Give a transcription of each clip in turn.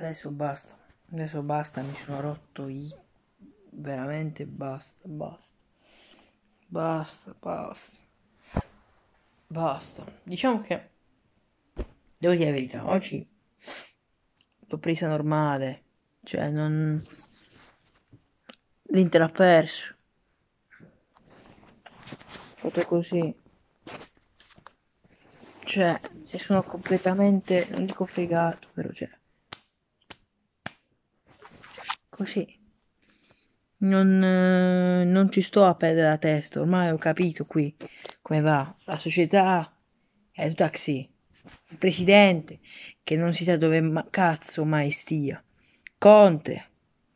Adesso basta. Adesso basta, mi sono rotto i... Veramente basta, basta. Basta, basta. Basta. Diciamo che... Devo dire la verità, oggi l'ho presa normale. Cioè, non... L'Inter ha perso. Fatto così. Cioè, e sono completamente... Non dico fregato, però cioè così. Non, eh, non, ci sto a perdere la testa, ormai ho capito qui come va. La società è tutta così. Il presidente, che non si sa dove ma- cazzo mai stia. Conte,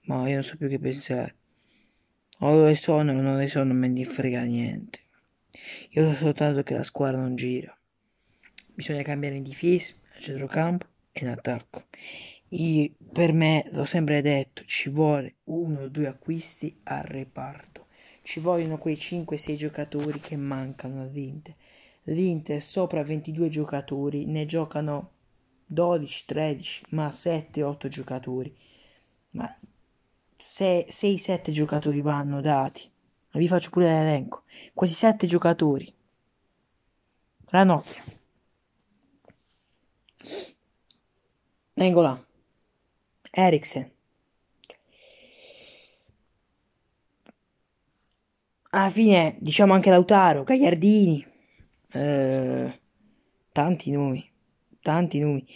ma io non so più che pensare. O dove sono o non ne sono, non me ne frega niente. Io so soltanto che la squadra non gira. Bisogna cambiare in difesa, a centrocampo e in attacco. Io, per me, l'ho sempre detto, ci vuole uno o due acquisti al reparto. Ci vogliono quei 5-6 giocatori che mancano all'Inter. L'Inter sopra 22 giocatori, ne giocano 12, 13, ma 7, 8 giocatori. Ma 6, 7 giocatori vanno dati. Vi faccio pure l'elenco. Quasi 7 giocatori. Ranocchio. Engola. Eriksen. Alla fine diciamo anche Lautaro, Gagliardini, eh, tanti nomi, tanti nomi.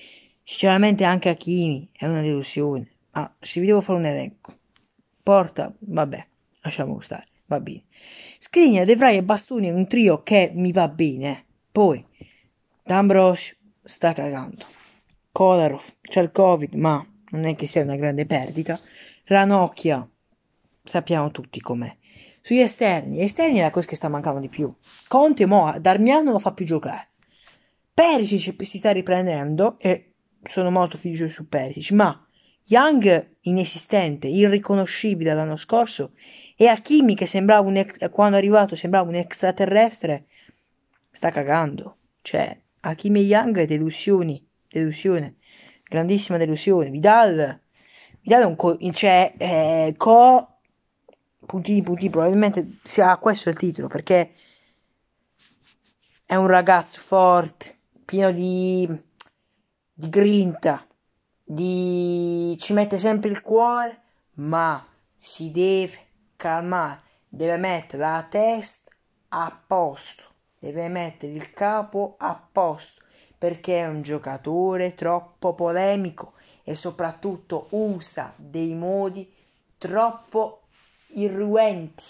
Sinceramente anche Hakimi è una delusione, ma se vi devo fare un elenco, Porta, vabbè, lasciamo stare, va bene. Scrigna, De Vrij e Bastoni è un trio che mi va bene. Poi, D'Ambrosio sta cagando. Kolarov, c'è il Covid, ma non è che sia una grande perdita. Ranocchia, sappiamo tutti com'è. Sugli esterni, gli esterni è la cosa che sta mancando di più. Conte mo, Darmiano lo fa più giocare. Perisic si sta riprendendo e sono molto fiducioso su Perisic, ma Young inesistente, irriconoscibile l'anno scorso e Hakimi che sembrava un ex, quando è arrivato sembrava un extraterrestre sta cagando. Cioè, Hakimi e Young è delusione. delusione grandissima delusione. Vidal, Vidal è un co- cioè, eh, co- puntini puntini, probabilmente sia questo il titolo perché è un ragazzo forte, pieno di, di grinta, di, ci mette sempre il cuore, ma si deve calmare, deve mettere la testa a posto, deve mettere il capo a posto, perché è un giocatore troppo polemico e soprattutto usa dei modi troppo irruenti,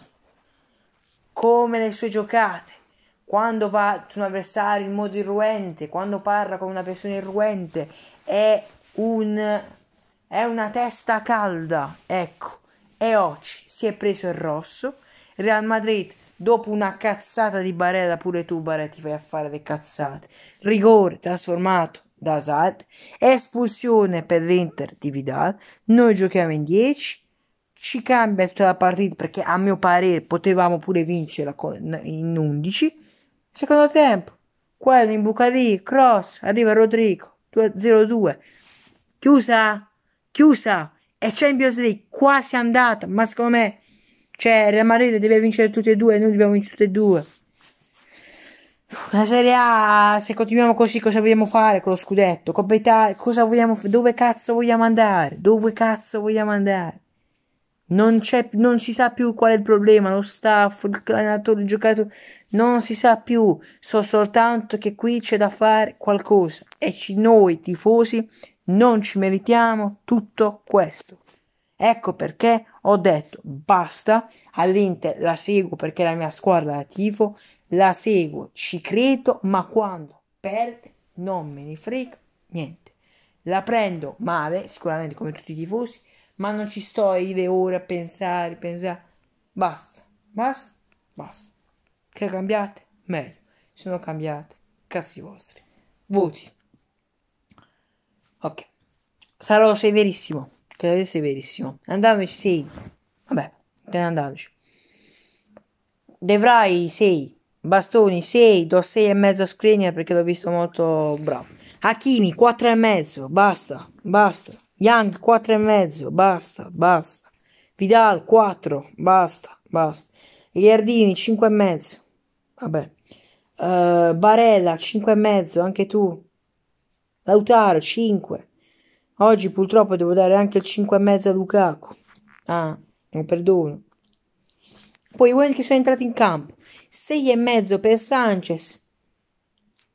come le sue giocate. Quando va su un avversario in modo irruente, quando parla con una persona irruente, è, un, è una testa calda. Ecco, e oggi si è preso il rosso. Real Madrid dopo una cazzata di Barella pure tu Barella ti fai a fare le cazzate rigore trasformato da Sad espulsione per l'Inter di Vidal noi giochiamo in 10 ci cambia tutta la partita perché a mio parere potevamo pure vincere in 11 secondo tempo quello in buca di cross arriva Rodrigo 2 0-2 chiusa chiusa e Champions League quasi andata ma secondo me cioè, Real Madrid deve vincere tutti e due, noi dobbiamo vincere tutti e due. La Serie A, se continuiamo così, cosa vogliamo fare con lo scudetto? Coppa Italia, cosa vogliamo fare? Dove cazzo vogliamo andare? Dove cazzo vogliamo andare? Non, c'è, non si sa più qual è il problema, lo staff, il l'allenatore, il giocatore, non si sa più. So soltanto che qui c'è da fare qualcosa e ci, noi tifosi non ci meritiamo tutto questo. Ecco perché ho detto basta, all'Inter la seguo perché la mia squadra la tifo, la seguo, ci credo, ma quando perde non me ne frega niente. La prendo male, sicuramente come tutti i tifosi, ma non ci sto a dire ore a pensare, pensare. Basta, basta, basta. Che cambiate? Meglio. Sono cambiate. Cazzi vostri. Voti. Ok. Sarò severissimo. Claudio severissimo. Andateci 6. Vabbè, te ne andateci. Devrai 6. Bastoni 6, do 6 e mezzo a Skriniar perché l'ho visto molto bravo. Hakimi 4 e mezzo, basta, basta. Young 4 e mezzo, basta, basta. Vidal 4, basta, basta. Gliardini 5 e mezzo. Vabbè. Uh, Barella 5 e mezzo, anche tu. Lautaro 5. Oggi purtroppo devo dare anche il 5 e mezzo a Lukaku. Ah, non perdono. Poi quelli che sono entrati in campo. 6 e mezzo per Sanchez.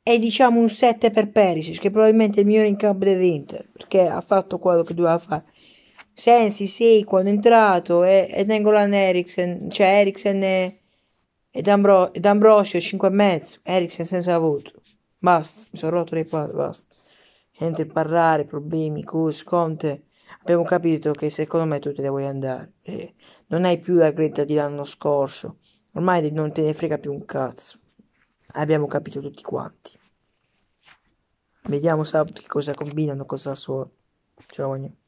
E diciamo un 7 per Perisic, che è probabilmente è il migliore in campo dell'Inter, perché ha fatto quello che doveva fare. Sensi, sì, quando è entrato, e, ed Engolan Eriksen, cioè Eriksen e, ed, Ambro, ed Ambrosio 5,5. Eriksen senza voto. Basta, mi sono rotto le palle, basta niente parlare, problemi, cose, sconte. Abbiamo capito che secondo me tu te ne vuoi andare. Eh, non hai più la gretta di l'anno scorso. Ormai non te ne frega più un cazzo. Abbiamo capito tutti quanti. Vediamo sabato che cosa combinano, cosa suona. Ciao.